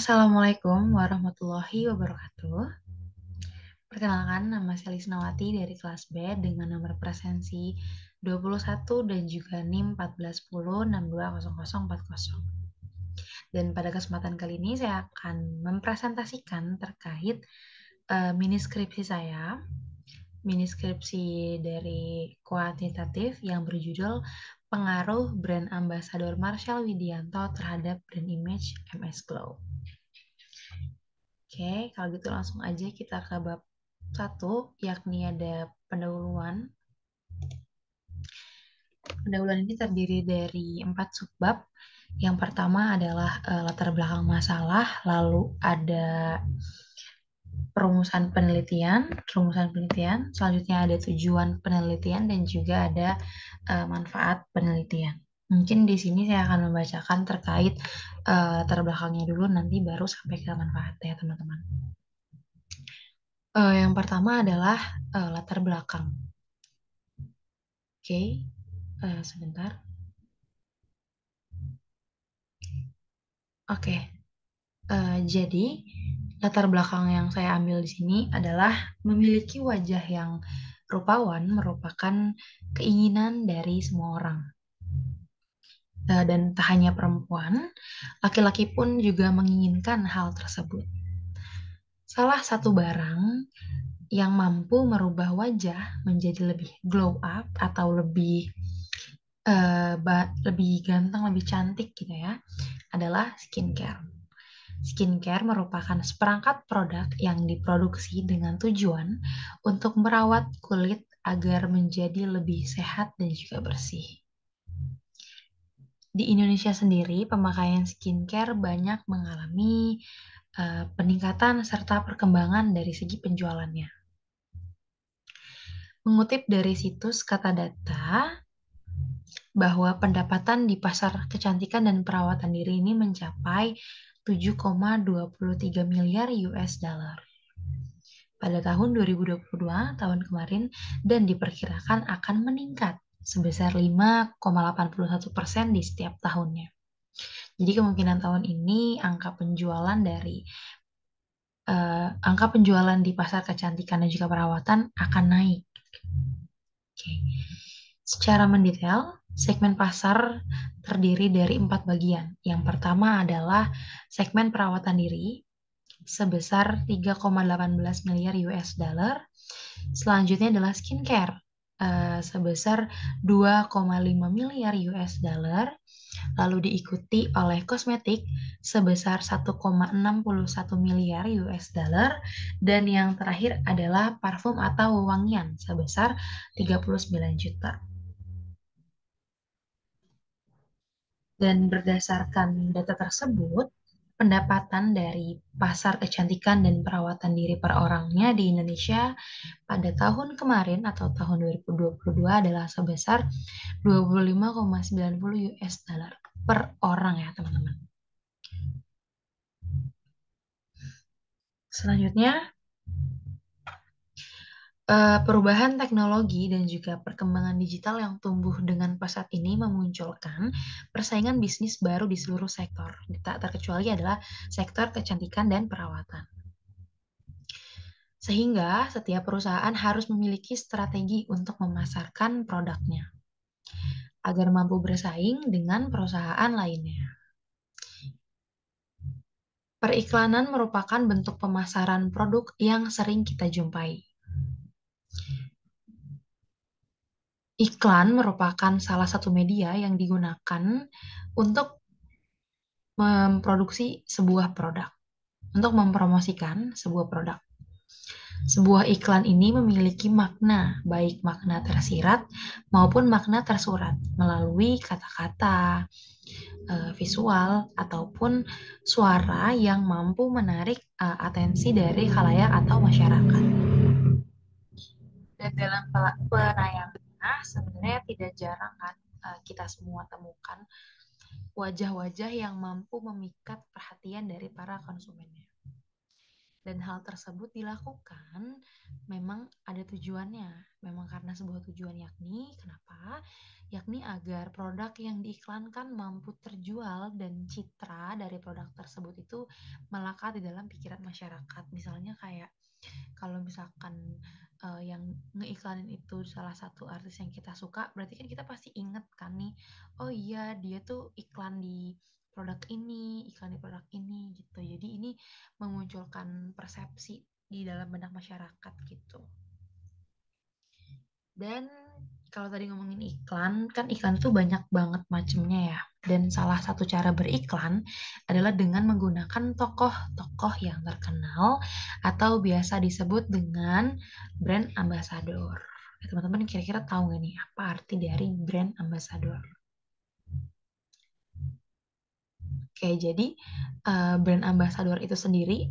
Assalamualaikum warahmatullahi wabarakatuh. Perkenalkan, nama saya Lisnawati dari kelas B dengan nomor presensi 21 dan juga NIM 1410620040. Dan pada kesempatan kali ini saya akan mempresentasikan terkait uh, eh, mini skripsi saya, mini skripsi dari kuantitatif yang berjudul Pengaruh Brand Ambassador Marshall Widianto terhadap brand image MS Glow. Oke, kalau gitu langsung aja kita ke bab satu, yakni ada pendahuluan. Pendahuluan ini terdiri dari empat subbab. Yang pertama adalah e, latar belakang masalah, lalu ada perumusan penelitian, perumusan penelitian, selanjutnya ada tujuan penelitian dan juga ada e, manfaat penelitian. Mungkin di sini saya akan membacakan terkait uh, belakangnya dulu, nanti baru sampai ke manfaatnya, teman-teman. Uh, yang pertama adalah uh, latar belakang. Oke, okay. uh, sebentar. Oke, okay. uh, jadi latar belakang yang saya ambil di sini adalah memiliki wajah yang rupawan merupakan keinginan dari semua orang dan tak hanya perempuan, laki-laki pun juga menginginkan hal tersebut. Salah satu barang yang mampu merubah wajah menjadi lebih glow up atau lebih uh, lebih ganteng, lebih cantik gitu ya, adalah skincare. Skincare merupakan seperangkat produk yang diproduksi dengan tujuan untuk merawat kulit agar menjadi lebih sehat dan juga bersih di Indonesia sendiri pemakaian skincare banyak mengalami uh, peningkatan serta perkembangan dari segi penjualannya. Mengutip dari situs Kata Data bahwa pendapatan di pasar kecantikan dan perawatan diri ini mencapai 7,23 miliar US dollar pada tahun 2022 tahun kemarin dan diperkirakan akan meningkat sebesar 5,81 persen di setiap tahunnya. Jadi kemungkinan tahun ini angka penjualan dari uh, angka penjualan di pasar kecantikan dan juga perawatan akan naik. Okay. Secara mendetail, segmen pasar terdiri dari empat bagian. Yang pertama adalah segmen perawatan diri sebesar 3,18 miliar US dollar. Selanjutnya adalah skincare uh, sebesar 2,5 miliar US dollar, lalu diikuti oleh kosmetik sebesar 1,61 miliar US dollar dan yang terakhir adalah parfum atau wangian sebesar 39 juta. Dan berdasarkan data tersebut, pendapatan dari pasar kecantikan dan perawatan diri per orangnya di Indonesia pada tahun kemarin atau tahun 2022 adalah sebesar 25,90 US dollar per orang ya, teman-teman. Selanjutnya, Eh, perubahan teknologi dan juga perkembangan digital yang tumbuh dengan pesat ini memunculkan persaingan bisnis baru di seluruh sektor, tak terkecuali adalah sektor kecantikan dan perawatan. Sehingga setiap perusahaan harus memiliki strategi untuk memasarkan produknya agar mampu bersaing dengan perusahaan lainnya. Periklanan merupakan bentuk pemasaran produk yang sering kita jumpai Iklan merupakan salah satu media yang digunakan untuk memproduksi sebuah produk, untuk mempromosikan sebuah produk. Sebuah iklan ini memiliki makna, baik makna tersirat maupun makna tersurat, melalui kata-kata, eh, visual, ataupun suara yang mampu menarik eh, atensi dari khalayak atau masyarakat. Dan dalam penayangannya sebenarnya tidak jarang kan eh, kita semua temukan wajah-wajah yang mampu memikat perhatian dari para konsumennya. Dan hal tersebut dilakukan memang ada tujuannya. Memang karena sebuah tujuan yakni, kenapa? Yakni agar produk yang diiklankan mampu terjual dan citra dari produk tersebut itu melekat di dalam pikiran masyarakat. Misalnya kayak kalau misalkan uh, yang ngeiklanin itu salah satu artis yang kita suka, berarti kan kita pasti inget kan nih, oh iya dia tuh iklan di produk ini, iklan di produk ini gitu. Jadi ini memunculkan persepsi di dalam benak masyarakat gitu. Dan kalau tadi ngomongin iklan, kan iklan itu banyak banget macemnya ya. Dan salah satu cara beriklan adalah dengan menggunakan tokoh-tokoh yang terkenal atau biasa disebut dengan brand ambassador. Eh, teman-teman kira-kira tahu nggak nih apa arti dari brand ambassador? Oke, jadi eh, brand ambassador itu sendiri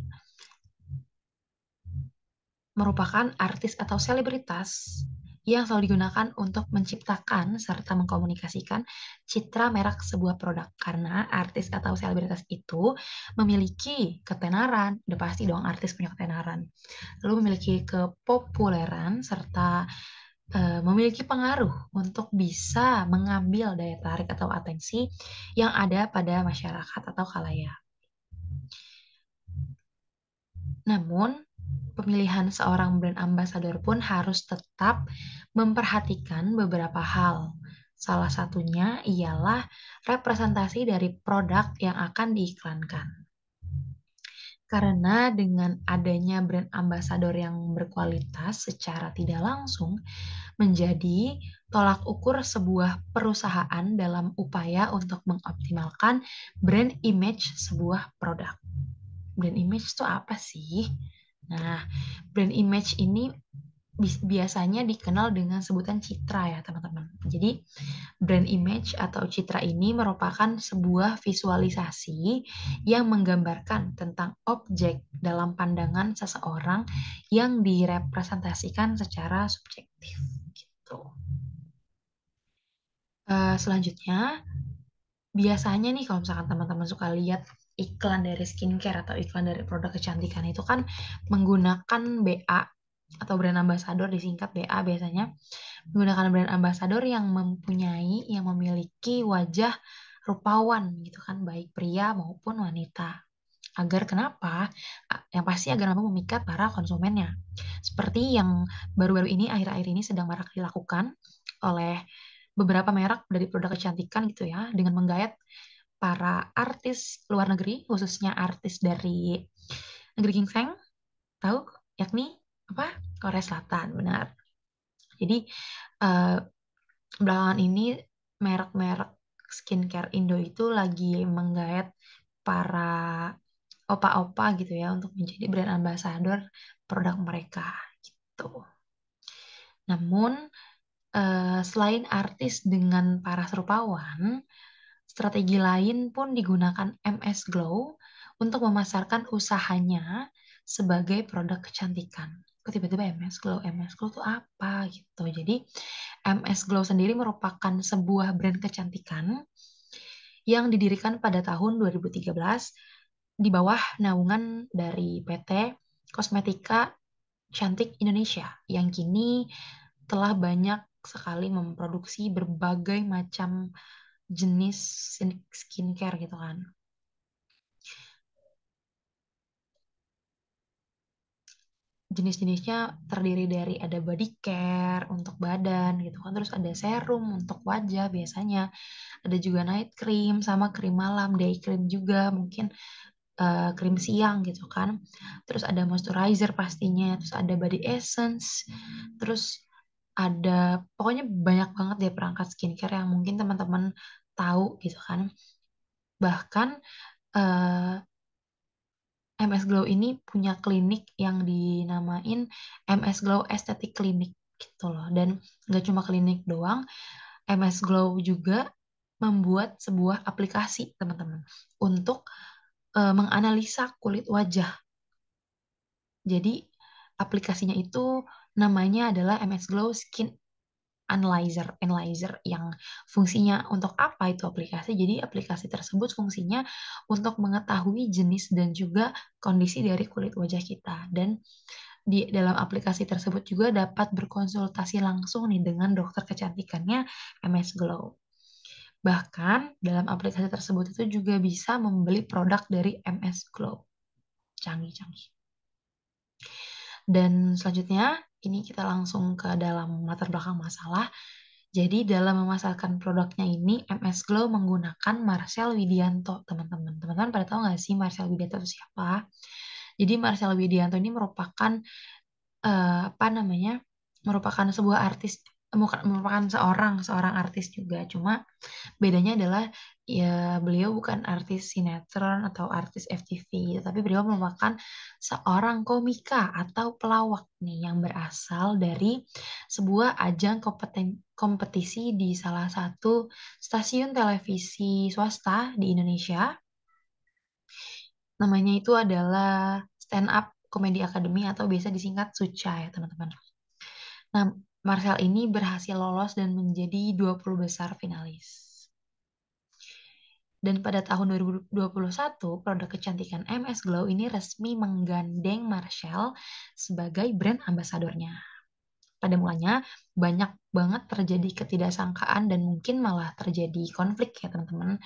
merupakan artis atau selebritas yang selalu digunakan untuk menciptakan serta mengkomunikasikan citra merek sebuah produk. Karena artis atau selebritas itu memiliki ketenaran, udah pasti dong artis punya ketenaran. Lalu memiliki kepopuleran serta eh, memiliki pengaruh untuk bisa mengambil daya tarik atau atensi yang ada pada masyarakat atau kalayak. Namun, pemilihan seorang brand ambassador pun harus tetap memperhatikan beberapa hal. Salah satunya ialah representasi dari produk yang akan diiklankan. Karena dengan adanya brand ambassador yang berkualitas secara tidak langsung menjadi tolak ukur sebuah perusahaan dalam upaya untuk mengoptimalkan brand image sebuah produk. Brand image itu apa sih? Nah, brand image ini biasanya dikenal dengan sebutan citra ya teman-teman. Jadi brand image atau citra ini merupakan sebuah visualisasi yang menggambarkan tentang objek dalam pandangan seseorang yang direpresentasikan secara subjektif. Gitu. Eh, selanjutnya biasanya nih kalau misalkan teman-teman suka lihat iklan dari skincare atau iklan dari produk kecantikan itu kan menggunakan BA atau brand ambassador disingkat BA biasanya menggunakan brand ambassador yang mempunyai yang memiliki wajah rupawan gitu kan baik pria maupun wanita agar kenapa yang pasti agar mampu memikat para konsumennya seperti yang baru-baru ini akhir-akhir ini sedang marak dilakukan oleh beberapa merek dari produk kecantikan gitu ya dengan menggayat para artis luar negeri, khususnya artis dari negeri ginseng, tahu? Yakni apa? Korea Selatan, benar. Jadi uh, belakangan ini merek-merek skincare Indo itu lagi menggait para opa-opa gitu ya untuk menjadi brand ambassador produk mereka gitu. Namun uh, selain artis dengan para serupawan, Strategi lain pun digunakan MS Glow untuk memasarkan usahanya sebagai produk kecantikan. Kok tiba-tiba MS Glow? MS Glow itu apa gitu. Jadi MS Glow sendiri merupakan sebuah brand kecantikan yang didirikan pada tahun 2013 di bawah naungan dari PT Kosmetika Cantik Indonesia yang kini telah banyak sekali memproduksi berbagai macam jenis skincare gitu kan. Jenis-jenisnya terdiri dari ada body care untuk badan gitu kan, terus ada serum untuk wajah biasanya, ada juga night cream sama krim malam, day cream juga mungkin uh, krim siang gitu kan. Terus ada moisturizer pastinya, terus ada body essence, terus ada pokoknya banyak banget deh perangkat skincare yang mungkin teman-teman tahu gitu kan. Bahkan uh, eh, MS Glow ini punya klinik yang dinamain MS Glow Aesthetic Clinic gitu loh. Dan nggak cuma klinik doang, MS Glow juga membuat sebuah aplikasi teman-teman untuk uh, menganalisa kulit wajah. Jadi aplikasinya itu namanya adalah MS Glow Skin analyzer analyzer yang fungsinya untuk apa itu aplikasi jadi aplikasi tersebut fungsinya untuk mengetahui jenis dan juga kondisi dari kulit wajah kita dan di dalam aplikasi tersebut juga dapat berkonsultasi langsung nih dengan dokter kecantikannya MS Glow. Bahkan dalam aplikasi tersebut itu juga bisa membeli produk dari MS Glow. Canggih-canggih. Dan selanjutnya, ini kita langsung ke dalam latar belakang masalah. Jadi dalam memasarkan produknya ini, MS Glow menggunakan Marcel Widianto, teman-teman. Teman-teman pada tahu nggak sih Marcel Widianto itu siapa? Jadi Marcel Widianto ini merupakan, uh, apa namanya, merupakan sebuah artis merupakan seorang seorang artis juga cuma bedanya adalah ya beliau bukan artis sinetron atau artis FTV tapi beliau merupakan seorang komika atau pelawak nih yang berasal dari sebuah ajang kompeten kompetisi di salah satu stasiun televisi swasta di Indonesia namanya itu adalah stand up comedy academy atau biasa disingkat Suca ya teman-teman nah Marcel ini berhasil lolos dan menjadi 20 besar finalis. Dan pada tahun 2021, produk kecantikan MS Glow ini resmi menggandeng Marcel sebagai brand ambasadornya. Pada mulanya, banyak banget terjadi ketidaksangkaan dan mungkin malah terjadi konflik ya teman-teman.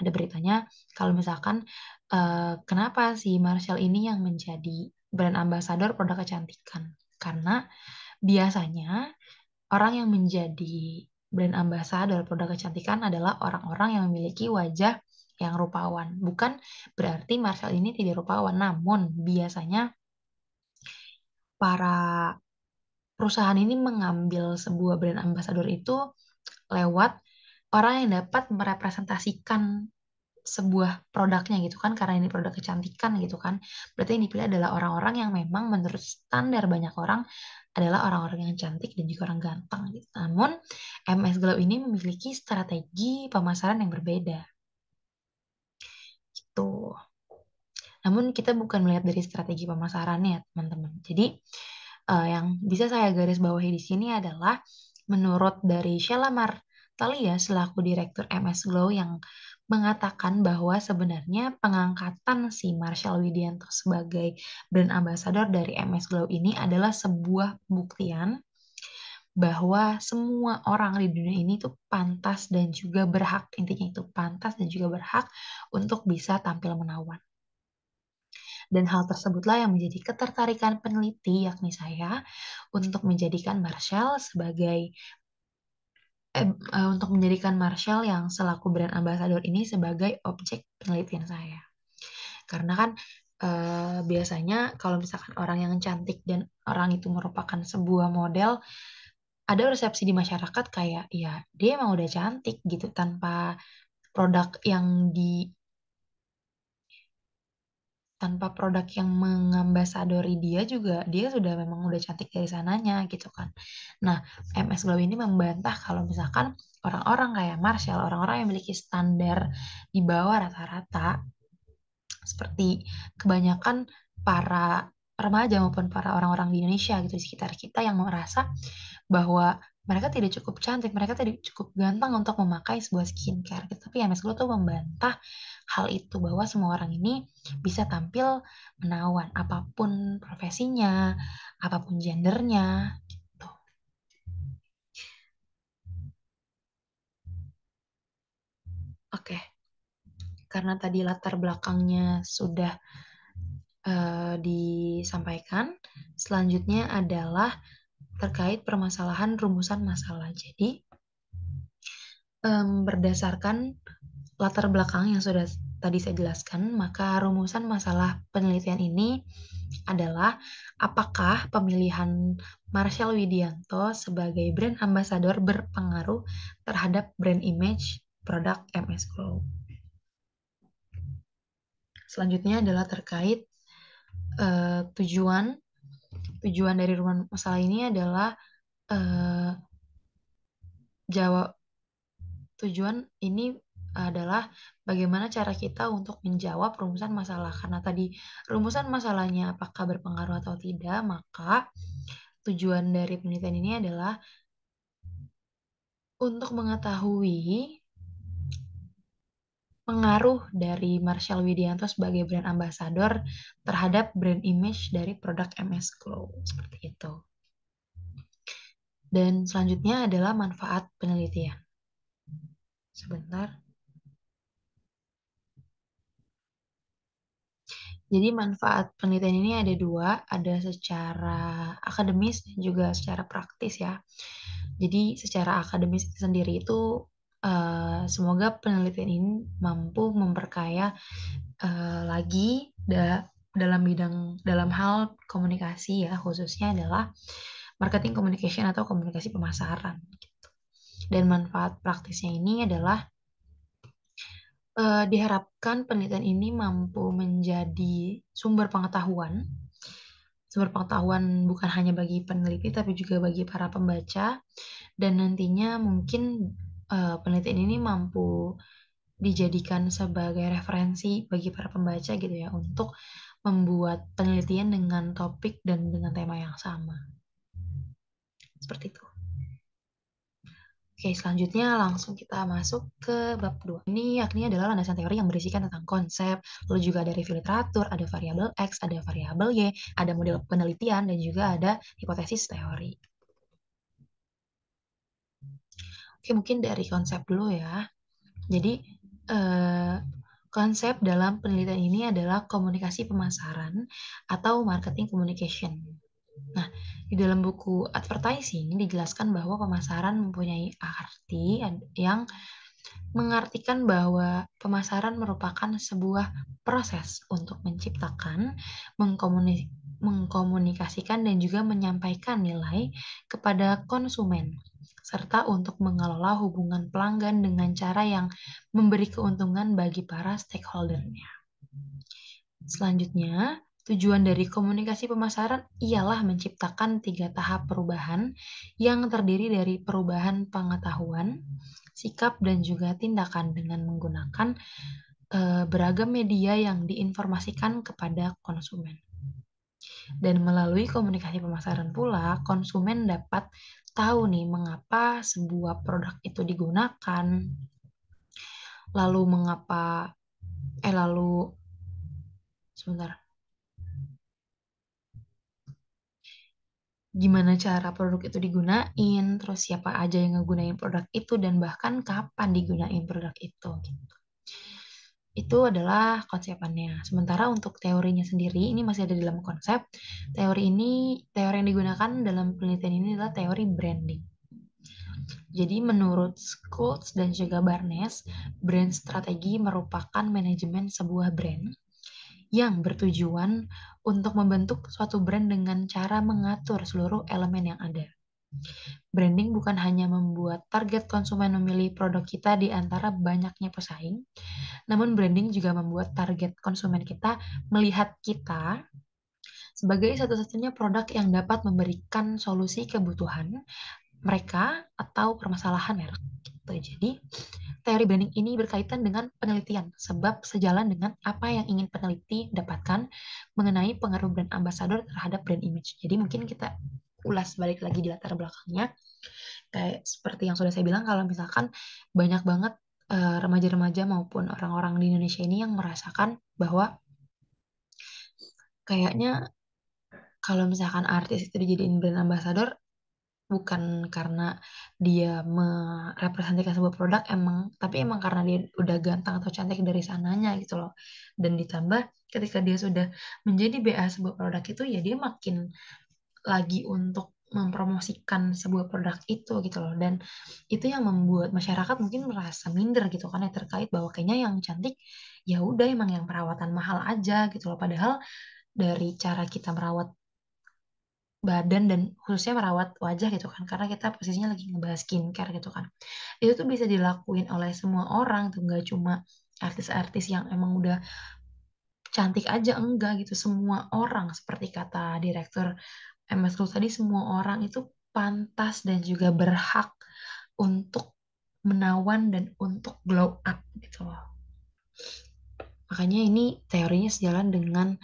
Ada beritanya kalau misalkan uh, kenapa si Marshall ini yang menjadi brand ambasador produk kecantikan. Karena biasanya orang yang menjadi brand ambassador produk kecantikan adalah orang-orang yang memiliki wajah yang rupawan. Bukan berarti Marcel ini tidak rupawan, namun biasanya para perusahaan ini mengambil sebuah brand ambassador itu lewat orang yang dapat merepresentasikan sebuah produknya gitu kan karena ini produk kecantikan gitu kan berarti yang dipilih adalah orang-orang yang memang menurut standar banyak orang adalah orang-orang yang cantik dan juga orang ganteng gitu. namun MS Glow ini memiliki strategi pemasaran yang berbeda gitu namun kita bukan melihat dari strategi pemasarannya ya teman-teman jadi uh, yang bisa saya garis bawahi di sini adalah menurut dari Shalamar Talia selaku direktur MS Glow yang mengatakan bahwa sebenarnya pengangkatan si Marshall Widianto sebagai brand ambassador dari MS Glow ini adalah sebuah pembuktian bahwa semua orang di dunia ini tuh pantas dan juga berhak intinya itu pantas dan juga berhak untuk bisa tampil menawan. Dan hal tersebutlah yang menjadi ketertarikan peneliti yakni saya untuk menjadikan Marshall sebagai Eh, eh, untuk menjadikan Marshall yang selaku brand ambassador ini sebagai objek penelitian saya. Karena kan eh, biasanya kalau misalkan orang yang cantik dan orang itu merupakan sebuah model, ada resepsi di masyarakat kayak ya dia emang udah cantik gitu tanpa produk yang di tanpa produk yang mengambasadori dia juga dia sudah memang udah cantik dari sananya gitu kan. Nah, MS Glow ini membantah kalau misalkan orang-orang kayak Marshall, orang-orang yang memiliki standar di bawah rata-rata seperti kebanyakan para remaja maupun para orang-orang di Indonesia gitu di sekitar kita yang merasa bahwa mereka tidak cukup cantik, mereka tidak cukup ganteng untuk memakai sebuah skincare. Gitu. Tapi MS Glow tuh membantah hal itu bahwa semua orang ini bisa tampil menawan apapun profesinya, apapun gendernya gitu. Oke. Karena tadi latar belakangnya sudah uh, disampaikan, selanjutnya adalah terkait permasalahan rumusan masalah. Jadi, um, berdasarkan latar belakang yang sudah tadi saya jelaskan, maka rumusan masalah penelitian ini adalah apakah pemilihan Marshall Widianto sebagai brand ambassador berpengaruh terhadap brand image produk MS Glow. Selanjutnya adalah terkait uh, tujuan tujuan dari rumah masalah ini adalah uh, eh, jawab tujuan ini adalah bagaimana cara kita untuk menjawab rumusan masalah. Karena tadi rumusan masalahnya apakah berpengaruh atau tidak, maka tujuan dari penelitian ini adalah untuk mengetahui pengaruh dari Marshall Widianto sebagai brand ambassador terhadap brand image dari produk MS Glow seperti itu. Dan selanjutnya adalah manfaat penelitian. Sebentar. Jadi manfaat penelitian ini ada dua, ada secara akademis dan juga secara praktis ya. Jadi secara akademis sendiri itu Uh, semoga penelitian ini mampu memperkaya uh, lagi da dalam bidang dalam hal komunikasi ya khususnya adalah marketing communication atau komunikasi pemasaran. Gitu. Dan manfaat praktisnya ini adalah uh, diharapkan penelitian ini mampu menjadi sumber pengetahuan sumber pengetahuan bukan hanya bagi peneliti tapi juga bagi para pembaca dan nantinya mungkin uh, penelitian ini mampu dijadikan sebagai referensi bagi para pembaca gitu ya untuk membuat penelitian dengan topik dan dengan tema yang sama. Seperti itu. Oke, selanjutnya langsung kita masuk ke bab 2. Ini yakni adalah landasan teori yang berisikan tentang konsep, lalu juga ada review literatur, ada variabel X, ada variabel Y, ada model penelitian, dan juga ada hipotesis teori. Oke, mungkin dari konsep dulu ya. Jadi, eh, konsep dalam penelitian ini adalah komunikasi pemasaran atau marketing communication. Nah, di dalam buku advertising dijelaskan bahwa pemasaran mempunyai arti yang mengartikan bahwa pemasaran merupakan sebuah proses untuk menciptakan, mengkomunikasikan, dan juga menyampaikan nilai kepada konsumen serta untuk mengelola hubungan pelanggan dengan cara yang memberi keuntungan bagi para stakeholdernya. Selanjutnya, Tujuan dari komunikasi pemasaran ialah menciptakan tiga tahap perubahan yang terdiri dari perubahan pengetahuan, sikap, dan juga tindakan dengan menggunakan e, beragam media yang diinformasikan kepada konsumen. Dan melalui komunikasi pemasaran pula, konsumen dapat tahu nih mengapa sebuah produk itu digunakan, lalu mengapa eh lalu sebentar. Gimana cara produk itu digunain, terus siapa aja yang ngegunain produk itu dan bahkan kapan digunain produk itu gitu itu adalah konsepannya. Sementara untuk teorinya sendiri ini masih ada dalam konsep. Teori ini teori yang digunakan dalam penelitian ini adalah teori branding. Jadi menurut Schultz dan juga Barnes, brand strategi merupakan manajemen sebuah brand yang bertujuan untuk membentuk suatu brand dengan cara mengatur seluruh elemen yang ada. Branding bukan hanya membuat target konsumen memilih produk kita di antara banyaknya pesaing, namun branding juga membuat target konsumen kita melihat kita sebagai satu-satunya produk yang dapat memberikan solusi kebutuhan mereka atau permasalahan merek. Gitu. Jadi, teori branding ini berkaitan dengan penelitian, sebab sejalan dengan apa yang ingin peneliti dapatkan mengenai pengaruh brand ambassador terhadap brand image. Jadi, mungkin kita ulas balik lagi di latar belakangnya kayak seperti yang sudah saya bilang kalau misalkan banyak banget remaja eh, remaja-remaja maupun orang-orang di Indonesia ini yang merasakan bahwa kayaknya kalau misalkan artis itu dijadiin brand ambassador bukan karena dia merepresentasikan sebuah produk emang tapi emang karena dia udah ganteng atau cantik dari sananya gitu loh dan ditambah ketika dia sudah menjadi BA sebuah produk itu ya dia makin lagi untuk mempromosikan sebuah produk itu gitu loh dan itu yang membuat masyarakat mungkin merasa minder gitu kan ya terkait bahwa kayaknya yang cantik ya udah emang yang perawatan mahal aja gitu loh padahal dari cara kita merawat badan dan khususnya merawat wajah gitu kan karena kita posisinya lagi ngebahas skincare gitu kan itu tuh bisa dilakuin oleh semua orang tuh nggak cuma artis-artis yang emang udah cantik aja enggak gitu semua orang seperti kata direktur MS School tadi semua orang itu pantas dan juga berhak untuk menawan dan untuk glow up gitu loh. Makanya ini teorinya sejalan dengan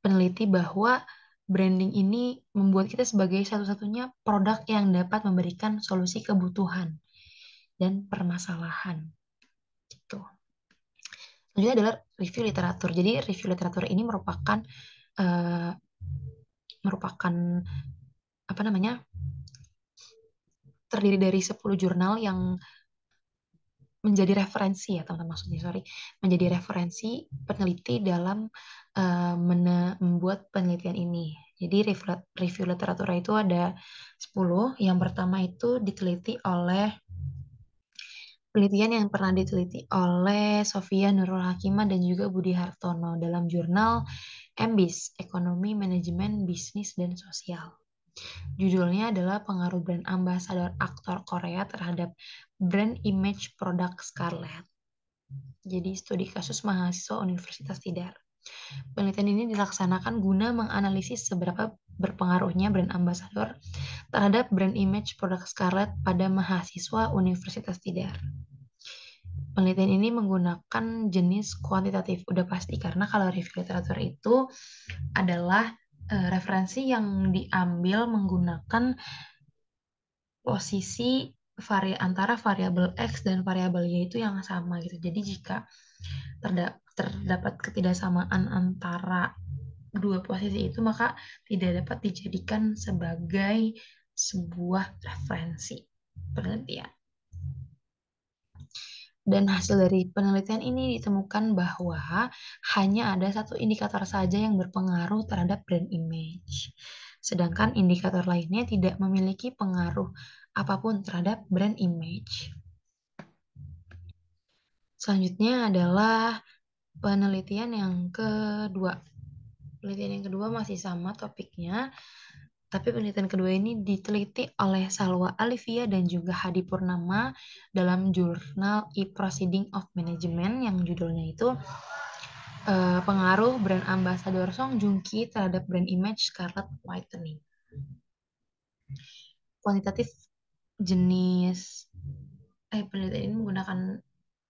peneliti bahwa branding ini membuat kita sebagai satu-satunya produk yang dapat memberikan solusi kebutuhan dan permasalahan. Gitu. Selanjutnya adalah review literatur. Jadi review literatur ini merupakan uh, merupakan apa namanya terdiri dari 10 jurnal yang menjadi referensi ya teman-teman maksudnya sorry menjadi referensi peneliti dalam uh, membuat penelitian ini jadi review, review literatura itu ada 10 yang pertama itu diteliti oleh penelitian yang pernah diteliti oleh Sofia Nurul Hakimah dan juga Budi Hartono dalam jurnal MBIS, Ekonomi, Manajemen, Bisnis, dan Sosial. Judulnya adalah pengaruh brand ambassador aktor Korea terhadap brand image produk Scarlett. Jadi studi kasus mahasiswa Universitas Tidar. Penelitian ini dilaksanakan guna menganalisis seberapa berpengaruhnya brand ambassador terhadap brand image produk Scarlett pada mahasiswa Universitas Tidar penelitian ini menggunakan jenis kuantitatif. Udah pasti karena kalau review literatur itu adalah uh, referensi yang diambil menggunakan posisi vari antara variabel x dan variabel y itu yang sama gitu. Jadi jika terda terdapat ketidaksamaan antara dua posisi itu maka tidak dapat dijadikan sebagai sebuah referensi penelitian. Dan hasil dari penelitian ini ditemukan bahwa hanya ada satu indikator saja yang berpengaruh terhadap brand image. Sedangkan indikator lainnya tidak memiliki pengaruh apapun terhadap brand image. Selanjutnya adalah penelitian yang kedua. Penelitian yang kedua masih sama topiknya, tapi penelitian kedua ini diteliti oleh Salwa Alivia dan juga Hadi Purnama dalam jurnal E Proceeding of Management yang judulnya itu uh, pengaruh brand ambassador Song Joong Ki terhadap brand image Scarlet Whitening. Kuantitatif jenis eh penelitian ini menggunakan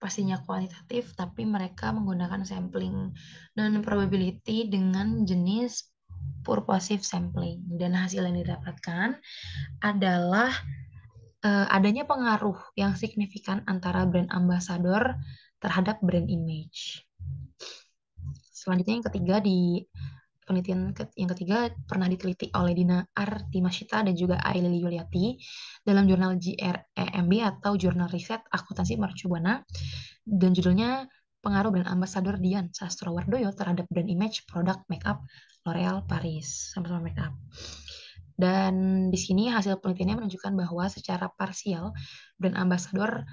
pastinya kuantitatif tapi mereka menggunakan sampling dan probability dengan jenis purposive sampling dan hasil yang didapatkan adalah uh, adanya pengaruh yang signifikan antara brand ambassador terhadap brand image. Selanjutnya yang ketiga di penelitian yang ketiga pernah diteliti oleh Dina Artimashita dan juga Ailili Yuliati dalam jurnal GREMB atau Jurnal Riset Akuntansi Mercubuana dan judulnya pengaruh brand ambassador Dian Sastrowardoyo terhadap brand image produk makeup L'Oreal Paris sama-sama makeup. Dan di sini hasil penelitiannya menunjukkan bahwa secara parsial brand ambassador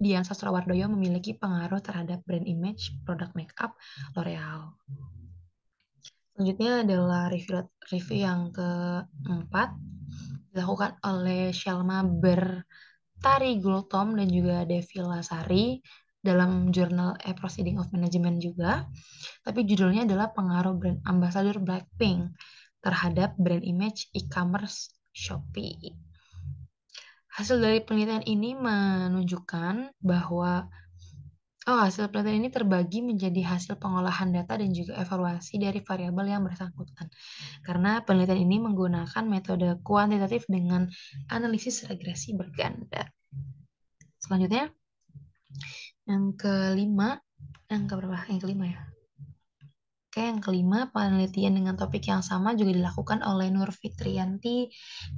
Dian Sastrowardoyo memiliki pengaruh terhadap brand image produk makeup L'Oreal. Selanjutnya adalah review, review yang keempat dilakukan oleh Shelma Bertari Gultom dan juga Devi Lasari dalam jurnal A eh, Proceeding of Management juga, tapi judulnya adalah pengaruh brand ambassador Blackpink terhadap brand image e-commerce Shopee. Hasil dari penelitian ini menunjukkan bahwa oh hasil penelitian ini terbagi menjadi hasil pengolahan data dan juga evaluasi dari variabel yang bersangkutan. Karena penelitian ini menggunakan metode kuantitatif dengan analisis regresi berganda. Selanjutnya, yang kelima, yang keberapa? Yang kelima ya. Oke, yang kelima, penelitian dengan topik yang sama juga dilakukan oleh Nur Fitrianti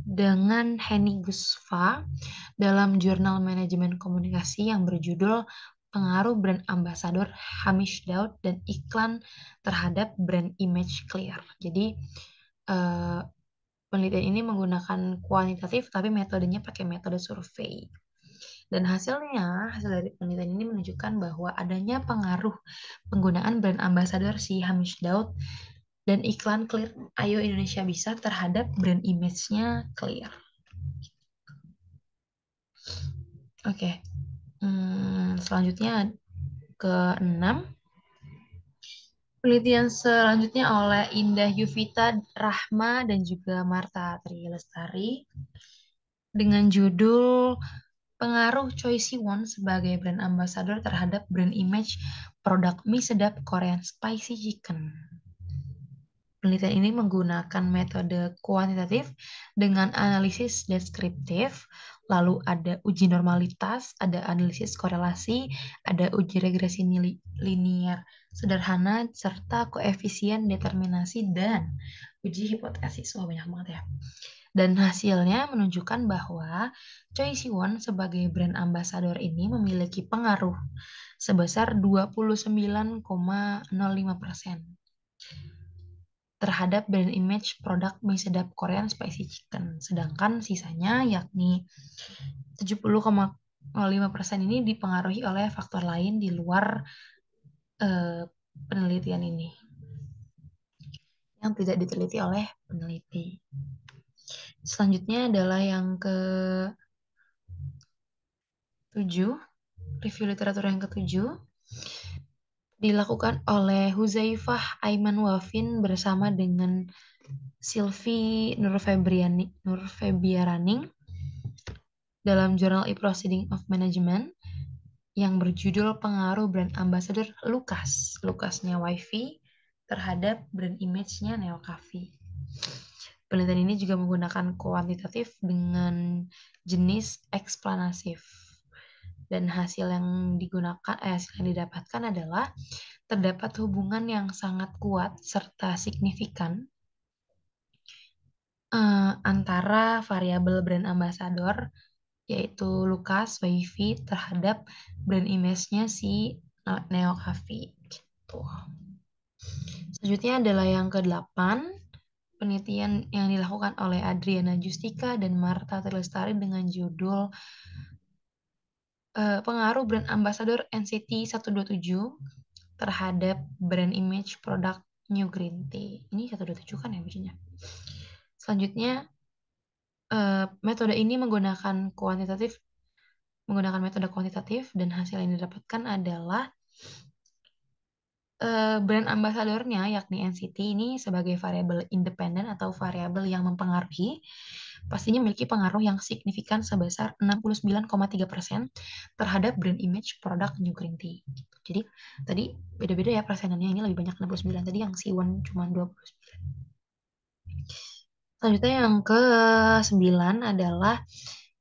dengan Henny Gusfa dalam jurnal manajemen komunikasi yang berjudul Pengaruh Brand Ambassador Hamish Daud dan Iklan Terhadap Brand Image Clear. Jadi, eh, penelitian ini menggunakan kuantitatif tapi metodenya pakai metode survei. Dan hasilnya, hasil dari penelitian ini menunjukkan bahwa adanya pengaruh penggunaan brand ambassador si Hamish Daud dan iklan Clear Ayo Indonesia Bisa terhadap brand image-nya Clear. Oke, okay. hmm, selanjutnya ke enam. Penelitian selanjutnya oleh Indah Yuvita Rahma dan juga Marta Tri Lestari dengan judul pengaruh Choi Siwon sebagai brand ambassador terhadap brand image produk mie sedap Korean Spicy Chicken. Penelitian ini menggunakan metode kuantitatif dengan analisis deskriptif, lalu ada uji normalitas, ada analisis korelasi, ada uji regresi linear sederhana, serta koefisien determinasi dan uji hipotesis. Wah, banyak banget ya. Dan hasilnya menunjukkan bahwa Choi Siwon sebagai brand ambassador ini memiliki pengaruh sebesar 29,05% terhadap brand image produk mie sedap Korean spicy chicken. Sedangkan sisanya yakni 70,05% ini dipengaruhi oleh faktor lain di luar uh, penelitian ini yang tidak diteliti oleh peneliti. Selanjutnya adalah yang ke tujuh, review literatur yang ketujuh dilakukan oleh Huzaifah Aiman Wafin bersama dengan Silvi Nurfebriani Nurfebiaraning dalam jurnal e Proceeding of Management yang berjudul Pengaruh Brand Ambassador Lukas, Lukasnya Wifi terhadap brand image-nya Neo Coffee. Penelitian ini juga menggunakan kuantitatif dengan jenis eksplanasif. Dan hasil yang digunakan eh, hasil yang didapatkan adalah terdapat hubungan yang sangat kuat serta signifikan eh, antara variabel brand ambassador yaitu Lukas Wifi terhadap brand image-nya si Neo Cafe gitu. Selanjutnya adalah yang ke-8 penelitian yang dilakukan oleh Adriana Justika dan Marta Terlestari dengan judul uh, pengaruh brand ambassador NCT 127 terhadap brand image produk New Green Tea. Ini 127 kan ya bajunya. Selanjutnya uh, metode ini menggunakan kuantitatif menggunakan metode kuantitatif dan hasil yang didapatkan adalah Eh, brand ambasadornya yakni NCT ini sebagai variabel independen atau variabel yang mempengaruhi pastinya memiliki pengaruh yang signifikan sebesar 69,3% terhadap brand image produk New Green Tea. Jadi tadi beda-beda ya persenannya ini lebih banyak 69 tadi yang C1 cuma 29. Selanjutnya yang ke-9 adalah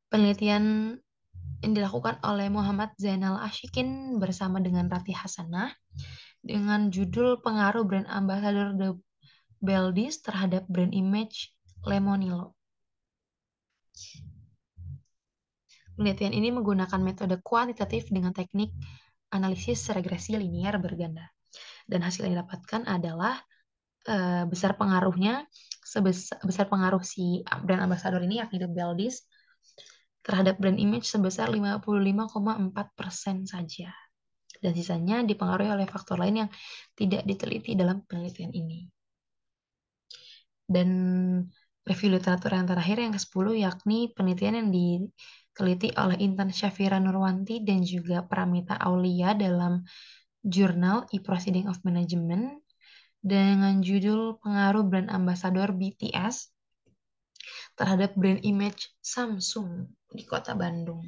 penelitian yang dilakukan oleh Muhammad Zainal Ashikin bersama dengan Rati Hasanah dengan judul Pengaruh Brand Ambassador The Beldis terhadap brand image Lemonilo. Penelitian ini menggunakan metode kuantitatif dengan teknik analisis regresi linier berganda. Dan hasil yang didapatkan adalah e, besar pengaruhnya sebesar besar pengaruh si brand ambassador ini yakni The Beldis terhadap brand image sebesar 55,4% saja dan sisanya dipengaruhi oleh faktor lain yang tidak diteliti dalam penelitian ini. Dan review literatur yang terakhir yang ke-10 yakni penelitian yang diteliti oleh Intan Syafira Nurwanti dan juga Pramita Aulia dalam jurnal E Proceeding of Management dengan judul Pengaruh Brand Ambassador BTS terhadap brand image Samsung di kota Bandung.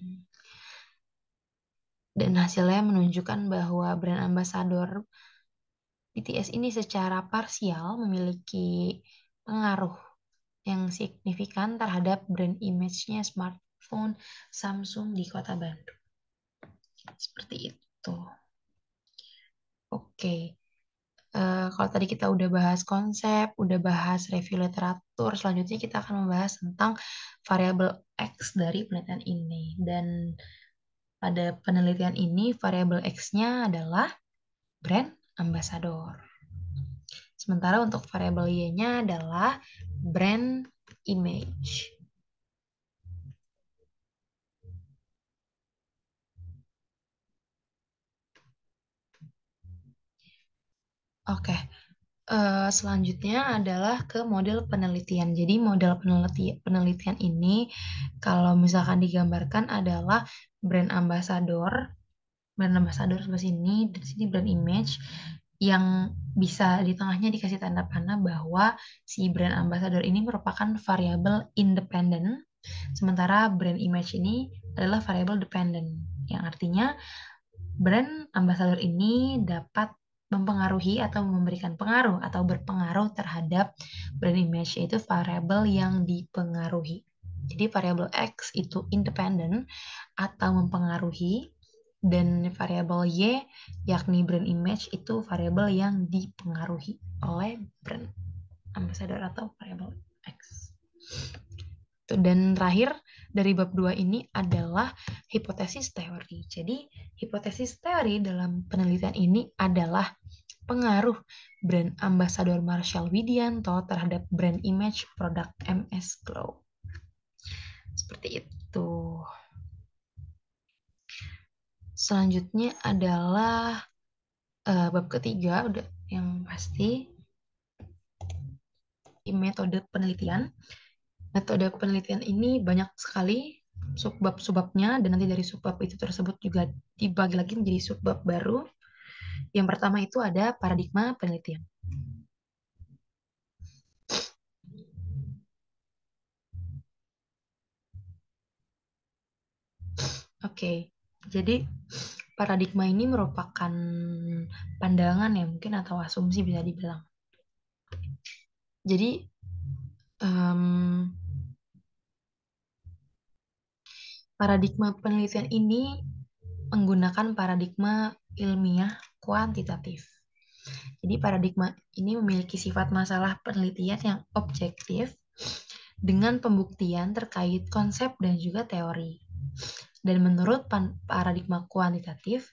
Dan hasilnya menunjukkan bahwa brand ambassador BTS ini secara parsial memiliki pengaruh yang signifikan terhadap brand image-nya smartphone Samsung di kota Bandung. Seperti itu. Oke. Okay. Uh, eh, kalau tadi kita udah bahas konsep, udah bahas review literatur, selanjutnya kita akan membahas tentang variabel X dari penelitian ini. Dan pada penelitian ini, variabel X-nya adalah brand ambassador. Sementara untuk variabel Y-nya adalah brand image. Oke, okay. uh, eh, selanjutnya adalah ke model penelitian. Jadi model penelitian penelitian ini kalau misalkan digambarkan adalah brand ambassador, brand ambassador sebelah sini, dan sini brand image yang bisa di tengahnya dikasih tanda panah bahwa si brand ambassador ini merupakan variabel independen, sementara brand image ini adalah variabel dependent, yang artinya brand ambassador ini dapat mempengaruhi atau memberikan pengaruh atau berpengaruh terhadap brand image yaitu variabel yang dipengaruhi. Jadi variabel x itu independen atau mempengaruhi dan variabel y yakni brand image itu variabel yang dipengaruhi oleh brand ambassador atau variabel x. Dan terakhir dari bab 2 ini adalah hipotesis teori. Jadi hipotesis teori dalam penelitian ini adalah pengaruh brand ambassador Marshall Widianto terhadap brand image produk MS Glow. Seperti itu. Selanjutnya adalah uh, bab ketiga udah yang pasti di metode penelitian. Metode penelitian ini banyak sekali subbab-subbabnya dan nanti dari subbab itu tersebut juga dibagi lagi menjadi subbab baru. Yang pertama itu ada paradigma penelitian. Oke, jadi hmm. paradigma ini merupakan pandangan ya mungkin atau asumsi bisa dibilang. Jadi um, paradigma penelitian ini menggunakan paradigma ilmiah kuantitatif. Jadi paradigma ini memiliki sifat masalah penelitian yang objektif dengan pembuktian terkait konsep dan juga teori. Dan menurut paradigma kuantitatif,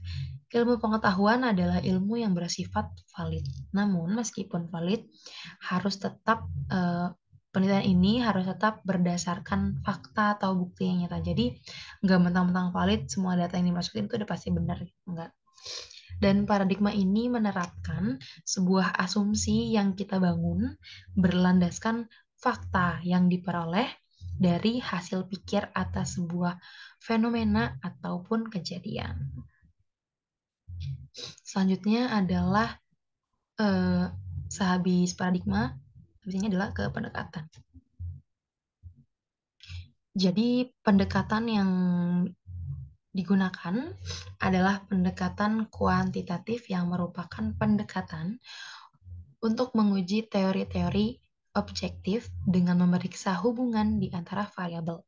ilmu pengetahuan adalah ilmu yang bersifat valid. Namun, meskipun valid, harus tetap eh, penelitian ini harus tetap berdasarkan fakta atau bukti yang nyata. Jadi, nggak mentang-mentang valid semua data yang dimasukin itu udah pasti benar, enggak. Dan paradigma ini menerapkan sebuah asumsi yang kita bangun berlandaskan fakta yang diperoleh dari hasil pikir atas sebuah fenomena ataupun kejadian. Selanjutnya adalah eh, sehabis paradigma, habisnya adalah ke pendekatan. Jadi pendekatan yang digunakan adalah pendekatan kuantitatif yang merupakan pendekatan untuk menguji teori-teori objektif dengan memeriksa hubungan di antara variabel.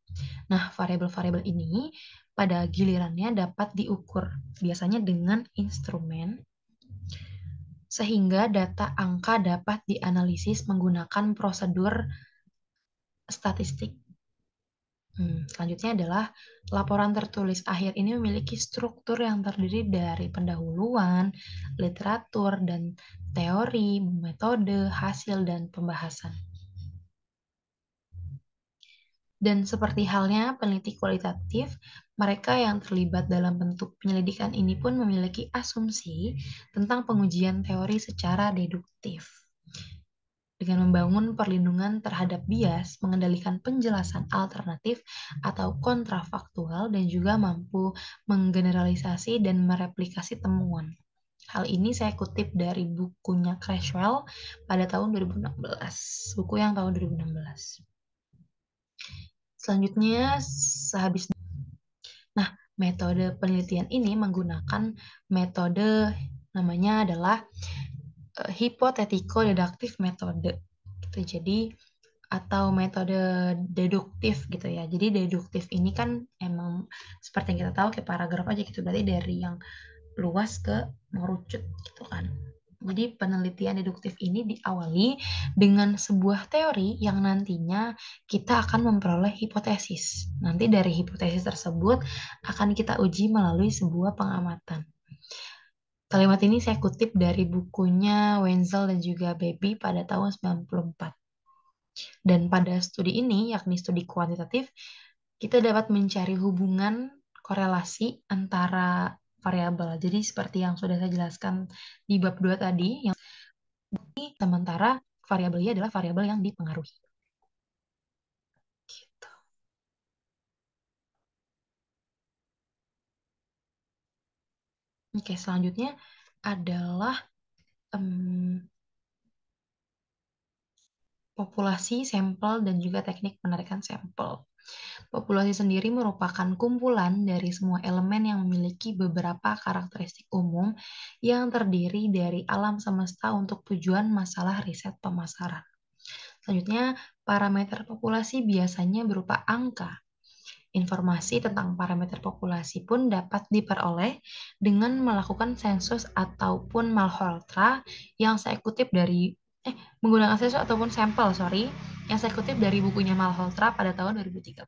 Nah, variabel-variabel ini pada gilirannya dapat diukur, biasanya dengan instrumen, sehingga data angka dapat dianalisis menggunakan prosedur statistik. Hmm, selanjutnya adalah laporan tertulis akhir ini memiliki struktur yang terdiri dari pendahuluan, literatur, dan teori, metode, hasil, dan pembahasan. Dan seperti halnya peneliti kualitatif, mereka yang terlibat dalam bentuk penyelidikan ini pun memiliki asumsi tentang pengujian teori secara deduktif dengan membangun perlindungan terhadap bias, mengendalikan penjelasan alternatif atau kontrafaktual, dan juga mampu menggeneralisasi dan mereplikasi temuan. Hal ini saya kutip dari bukunya Crashwell pada tahun 2016, buku yang tahun 2016. Selanjutnya, sehabis Nah, metode penelitian ini menggunakan metode namanya adalah Eh, hipotetiko deduktif metode gitu jadi atau metode deduktif gitu ya jadi deduktif ini kan emang seperti yang kita tahu kayak paragraf aja gitu berarti dari yang luas ke merucut gitu kan jadi penelitian deduktif ini diawali dengan sebuah teori yang nantinya kita akan memperoleh hipotesis. Nanti dari hipotesis tersebut akan kita uji melalui sebuah pengamatan Kalimat ini saya kutip dari bukunya Wenzel dan juga Baby pada tahun 94. Dan pada studi ini, yakni studi kuantitatif, kita dapat mencari hubungan korelasi antara variabel. Jadi seperti yang sudah saya jelaskan di bab 2 tadi, yang sementara variabelnya adalah variabel yang dipengaruhi. Oke, selanjutnya adalah um, populasi sampel dan juga teknik penarikan sampel. Populasi sendiri merupakan kumpulan dari semua elemen yang memiliki beberapa karakteristik umum yang terdiri dari alam semesta untuk tujuan masalah riset pemasaran. Selanjutnya, parameter populasi biasanya berupa angka Informasi tentang parameter populasi pun dapat diperoleh dengan melakukan sensus ataupun malholtra yang saya kutip dari eh menggunakan sensus ataupun sampel, sorry, yang saya kutip dari bukunya Malholtra pada tahun 2013.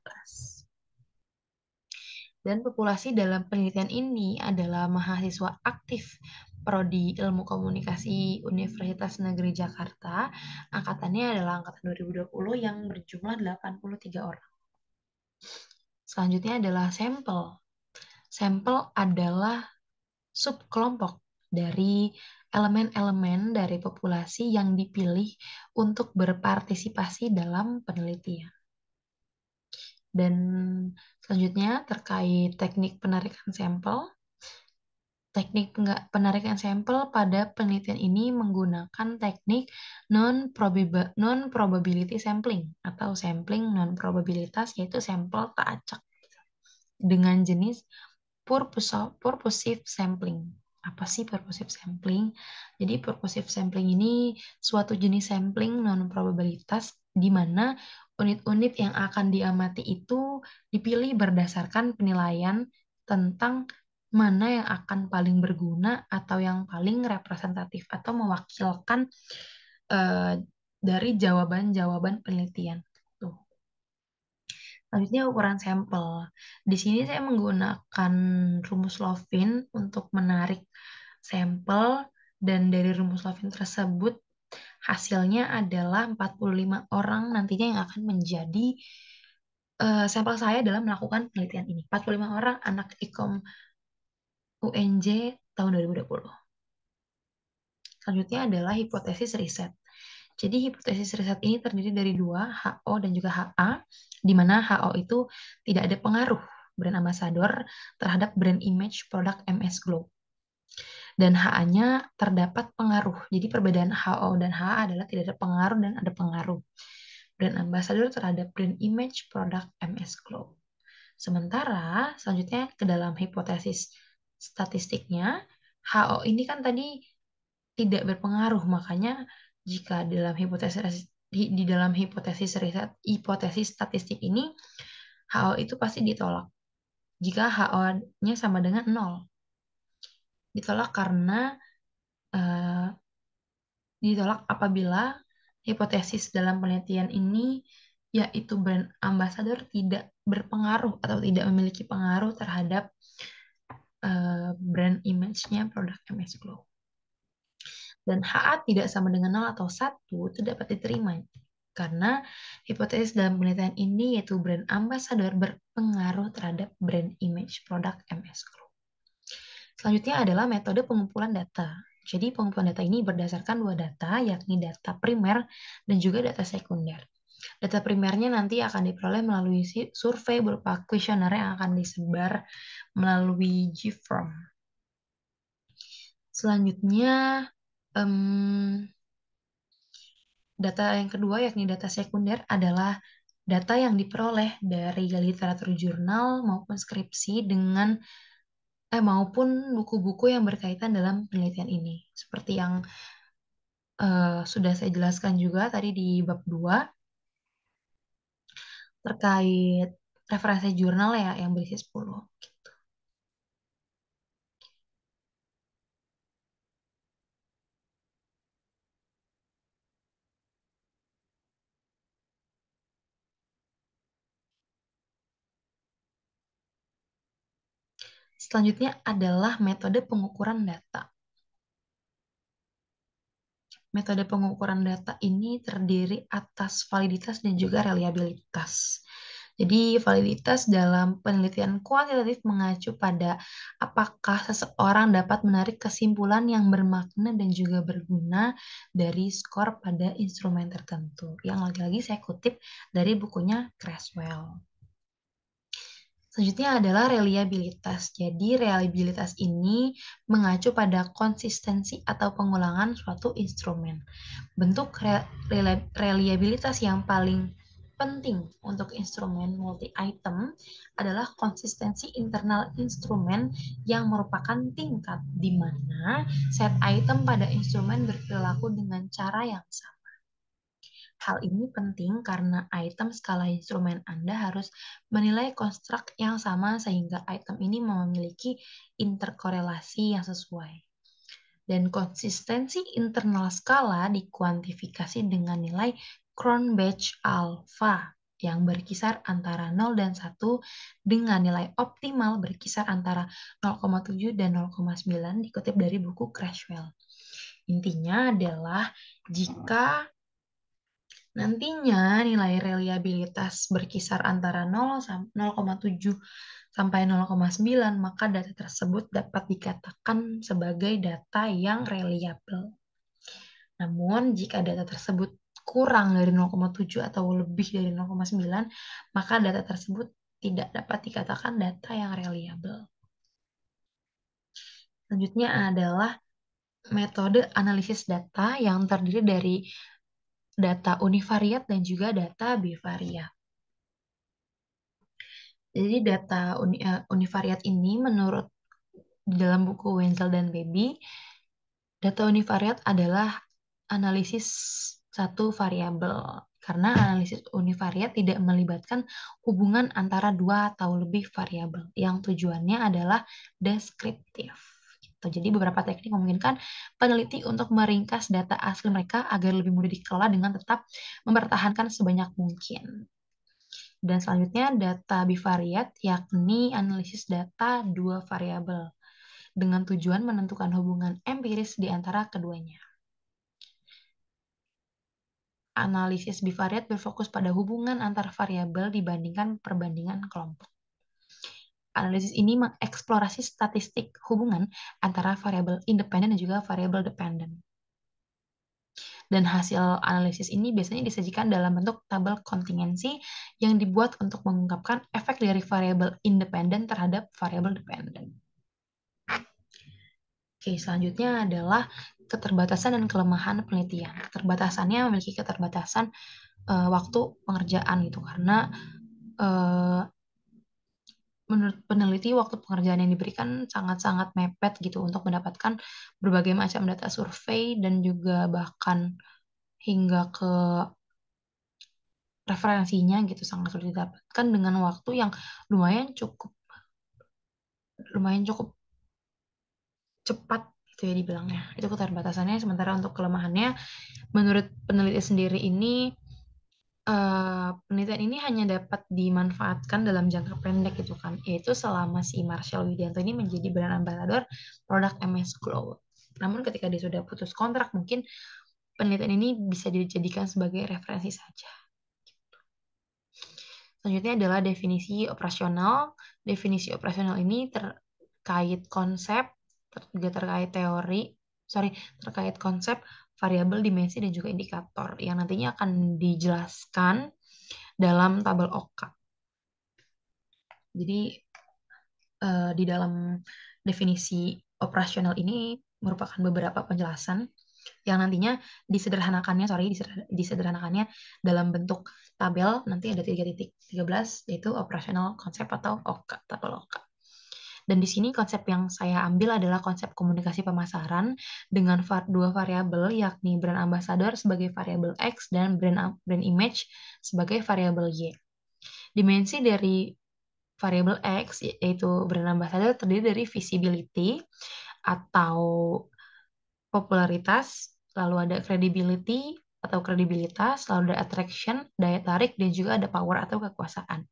Dan populasi dalam penelitian ini adalah mahasiswa aktif prodi Ilmu Komunikasi Universitas Negeri Jakarta. Angkatannya adalah angkatan 2020 yang berjumlah 83 orang. Selanjutnya adalah sampel. Sampel adalah subkelompok dari elemen-elemen dari populasi yang dipilih untuk berpartisipasi dalam penelitian. Dan selanjutnya terkait teknik penarikan sampel, Teknik penarikan sampel pada penelitian ini menggunakan teknik non-probability sampling atau sampling non-probabilitas yaitu sampel tak acak dengan jenis purposive sampling. Apa sih purposive sampling? Jadi purposive sampling ini suatu jenis sampling non-probabilitas di mana unit-unit yang akan diamati itu dipilih berdasarkan penilaian tentang mana yang akan paling berguna atau yang paling representatif atau mewakilkan uh, dari jawaban-jawaban penelitian. Tuh. Selanjutnya ukuran sampel. Di sini saya menggunakan rumus Lovin untuk menarik sampel dan dari rumus Lovin tersebut hasilnya adalah 45 orang nantinya yang akan menjadi uh, sampel saya dalam melakukan penelitian ini. 45 orang anak ikom UNJ tahun 2020. Selanjutnya adalah hipotesis riset. Jadi hipotesis riset ini terdiri dari dua, HO dan juga HA, di mana HO itu tidak ada pengaruh brand ambassador terhadap brand image produk MS Glow. Dan HA-nya terdapat pengaruh. Jadi perbedaan HO dan HA adalah tidak ada pengaruh dan ada pengaruh. Brand ambassador terhadap brand image produk MS Glow. Sementara selanjutnya ke dalam hipotesis statistiknya HO ini kan tadi tidak berpengaruh makanya jika dalam hipotesis di, dalam hipotesis riset hipotesis statistik ini HO itu pasti ditolak jika HO-nya sama dengan nol ditolak karena uh, ditolak apabila hipotesis dalam penelitian ini yaitu brand ambassador tidak berpengaruh atau tidak memiliki pengaruh terhadap Eh, brand image-nya produk MS Glow. Dan HA tidak sama dengan 0 atau 1 itu dapat diterima. Karena hipotesis dalam penelitian ini yaitu brand ambassador berpengaruh terhadap brand image produk MS Glow. Selanjutnya adalah metode pengumpulan data. Jadi pengumpulan data ini berdasarkan dua data, yakni data primer dan juga data sekunder. Data primernya nanti akan diperoleh melalui survei berupa kuesioner yang akan disebar melalui Form. Selanjutnya, um, data yang kedua yakni data sekunder adalah data yang diperoleh dari literatur jurnal maupun skripsi dengan eh maupun buku-buku yang berkaitan dalam penelitian ini. Seperti yang uh, sudah saya jelaskan juga tadi di bab 2, terkait referensi jurnal ya yang berisi 10 gitu. Selanjutnya adalah metode pengukuran data metode pengukuran data ini terdiri atas validitas dan juga reliabilitas. Jadi validitas dalam penelitian kuantitatif mengacu pada apakah seseorang dapat menarik kesimpulan yang bermakna dan juga berguna dari skor pada instrumen tertentu. Yang lagi-lagi saya kutip dari bukunya Creswell. Selanjutnya adalah reliabilitas. Jadi, reliabilitas ini mengacu pada konsistensi atau pengulangan suatu instrumen. Bentuk reliabilitas yang paling penting untuk instrumen multi-item adalah konsistensi internal instrumen yang merupakan tingkat di mana set item pada instrumen berperilaku dengan cara yang sama. Hal ini penting karena item skala instrumen Anda harus menilai konstruk yang sama sehingga item ini memiliki interkorelasi yang sesuai. Dan konsistensi internal skala dikuantifikasi dengan nilai Cronbach alpha yang berkisar antara 0 dan 1 dengan nilai optimal berkisar antara 0,7 dan 0,9 dikutip dari buku Crashwell. Intinya adalah jika Nantinya nilai reliabilitas berkisar antara 0,7 sampai 0,9, maka data tersebut dapat dikatakan sebagai data yang reliable. Namun, jika data tersebut kurang dari 0,7 atau lebih dari 0,9, maka data tersebut tidak dapat dikatakan data yang reliable. Selanjutnya adalah metode analisis data yang terdiri dari data univariat dan juga data bivariat. Jadi data uni, uh, univariat ini menurut dalam buku Wenzel dan Baby, data univariat adalah analisis satu variabel karena analisis univariat tidak melibatkan hubungan antara dua atau lebih variabel yang tujuannya adalah deskriptif. Gitu. Jadi beberapa teknik memungkinkan peneliti untuk meringkas data asli mereka agar lebih mudah dikelola dengan tetap mempertahankan sebanyak mungkin. Dan selanjutnya data bivariat yakni analisis data dua variabel dengan tujuan menentukan hubungan empiris di antara keduanya. Analisis bivariat berfokus pada hubungan antar variabel dibandingkan perbandingan kelompok. Analisis ini mengeksplorasi statistik hubungan antara variabel independen dan juga variabel dependen. Dan hasil analisis ini biasanya disajikan dalam bentuk tabel kontingensi yang dibuat untuk mengungkapkan efek dari variabel independen terhadap variabel dependen. Oke, selanjutnya adalah keterbatasan dan kelemahan penelitian. Keterbatasannya memiliki keterbatasan uh, waktu pengerjaan itu karena uh, menurut peneliti waktu pengerjaan yang diberikan sangat-sangat mepet gitu untuk mendapatkan berbagai macam data survei dan juga bahkan hingga ke referensinya gitu sangat sulit didapatkan dengan waktu yang lumayan cukup lumayan cukup cepat itu ya dibilangnya. Itu keterbatasannya sementara untuk kelemahannya menurut peneliti sendiri ini Eh, penelitian ini hanya dapat dimanfaatkan dalam jangka pendek gitu kan, yaitu selama si Marshall Widianto ini menjadi brand ambassador produk MS Glow. Namun ketika dia sudah putus kontrak, mungkin penelitian ini bisa dijadikan sebagai referensi saja. Selanjutnya adalah definisi operasional. Definisi operasional ini terkait konsep, juga terkait teori, sorry, terkait konsep variabel dimensi dan juga indikator yang nantinya akan dijelaskan dalam tabel OKA. Jadi eh, di dalam definisi operasional ini merupakan beberapa penjelasan yang nantinya disederhanakannya sorry disederhanakannya dalam bentuk tabel nanti ada tiga titik belas yaitu operasional konsep atau OKA tabel OKA. Dan di sini konsep yang saya ambil adalah konsep komunikasi pemasaran dengan dua variabel yakni brand ambassador sebagai variabel X dan brand brand image sebagai variabel Y. Dimensi dari variabel X yaitu brand ambassador terdiri dari visibility atau popularitas, lalu ada credibility atau kredibilitas, lalu ada attraction, daya tarik, dan juga ada power atau kekuasaan.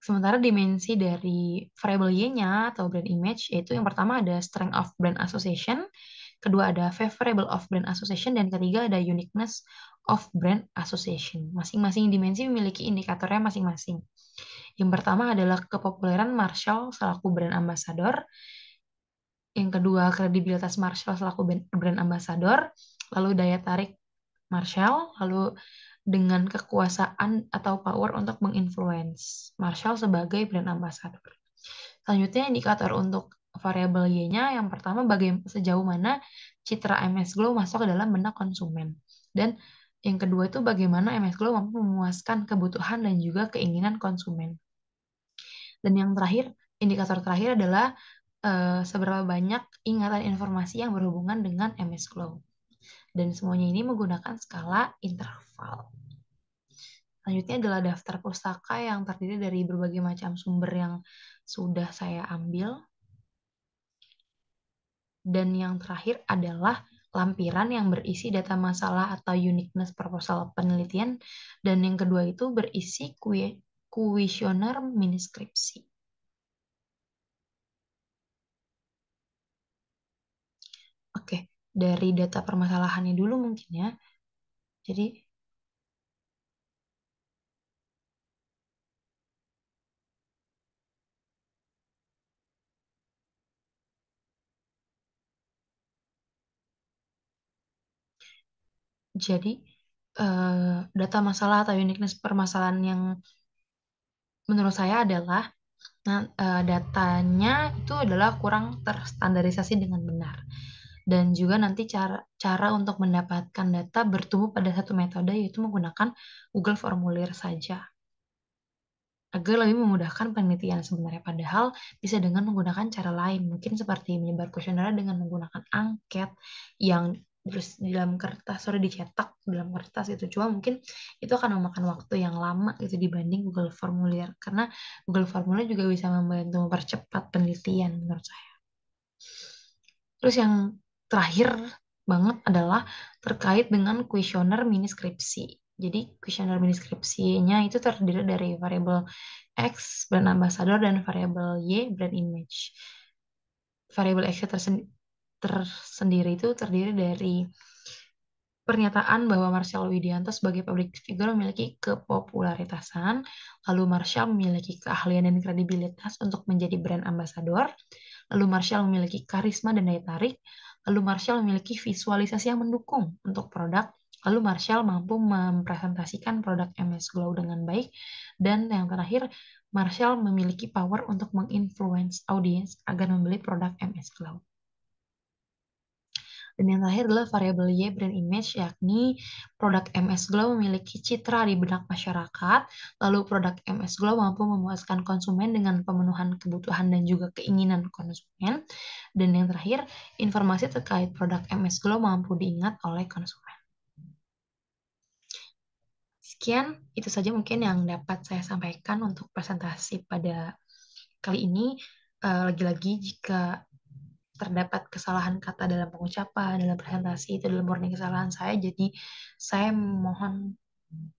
Sementara dimensi dari variable Y-nya atau brand image yaitu yang pertama ada strength of brand association, kedua ada favorable of brand association, dan ketiga ada uniqueness of brand association. Masing-masing dimensi memiliki indikatornya masing-masing. Yang pertama adalah kepopuleran Marshall selaku brand ambassador, yang kedua kredibilitas Marshall selaku brand ambassador, lalu daya tarik Marshall, lalu dengan kekuasaan atau power untuk menginfluence Marshall sebagai brand ambassador. Selanjutnya indikator untuk variabel Y-nya yang pertama bagaimana sejauh mana citra MS Glow masuk ke dalam benak konsumen. Dan yang kedua itu bagaimana MS Glow mampu memuaskan kebutuhan dan juga keinginan konsumen. Dan yang terakhir, indikator terakhir adalah uh, seberapa banyak ingatan informasi yang berhubungan dengan MS Glow. Dan semuanya ini menggunakan skala interval. Selanjutnya adalah daftar pustaka yang terdiri dari berbagai macam sumber yang sudah saya ambil. Dan yang terakhir adalah lampiran yang berisi data masalah atau uniqueness proposal penelitian. Dan yang kedua itu berisi kuesioner miniskripsi. dari data permasalahannya dulu mungkin ya. Jadi Jadi uh, data masalah atau uniqueness permasalahan yang menurut saya adalah nah, eh, datanya itu adalah kurang terstandarisasi dengan benar dan juga nanti cara cara untuk mendapatkan data bertemu pada satu metode yaitu menggunakan Google Formulir saja agar lebih memudahkan penelitian sebenarnya padahal bisa dengan menggunakan cara lain mungkin seperti menyebar kuesioner dengan menggunakan angket yang terus di dalam kertas sorry dicetak dalam kertas itu cuma mungkin itu akan memakan waktu yang lama itu dibanding Google Formulir karena Google Formulir juga bisa membantu mempercepat penelitian menurut saya terus yang terakhir hmm. banget adalah terkait dengan kuesioner mini skripsi. Jadi kuesioner mini skripsinya itu terdiri dari variabel X, brand ambassador, dan variabel Y, brand image. Variabel X tersendiri tersendiri itu terdiri dari pernyataan bahwa Marshall Widianto sebagai public figure memiliki kepopularitasan, lalu Marshall memiliki keahlian dan kredibilitas untuk menjadi brand ambassador, lalu Marshall memiliki karisma dan daya tarik, lalu Marshall memiliki visualisasi yang mendukung untuk produk, lalu Marshall mampu mempresentasikan produk MS Glow dengan baik, dan yang terakhir, Marshall memiliki power untuk menginfluence audience agar membeli produk MS Glow. Dan yang terakhir adalah variabel Y brand image, yakni produk MS Glow memiliki citra di benak masyarakat, lalu produk MS Glow mampu memuaskan konsumen dengan pemenuhan kebutuhan dan juga keinginan konsumen. Dan yang terakhir, informasi terkait produk MS Glow mampu diingat oleh konsumen. Sekian, itu saja mungkin yang dapat saya sampaikan untuk presentasi pada kali ini. Eh, lagi-lagi, jika terdapat kesalahan kata dalam pengucapan, dalam presentasi, itu dalam warning kesalahan saya. Jadi saya mohon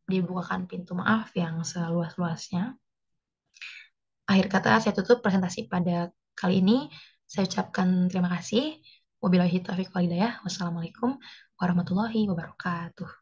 dibukakan pintu maaf yang seluas-luasnya. Akhir kata saya tutup presentasi pada kali ini. Saya ucapkan terima kasih. Wabillahi taufiq walhidayah. Wassalamualaikum warahmatullahi wabarakatuh.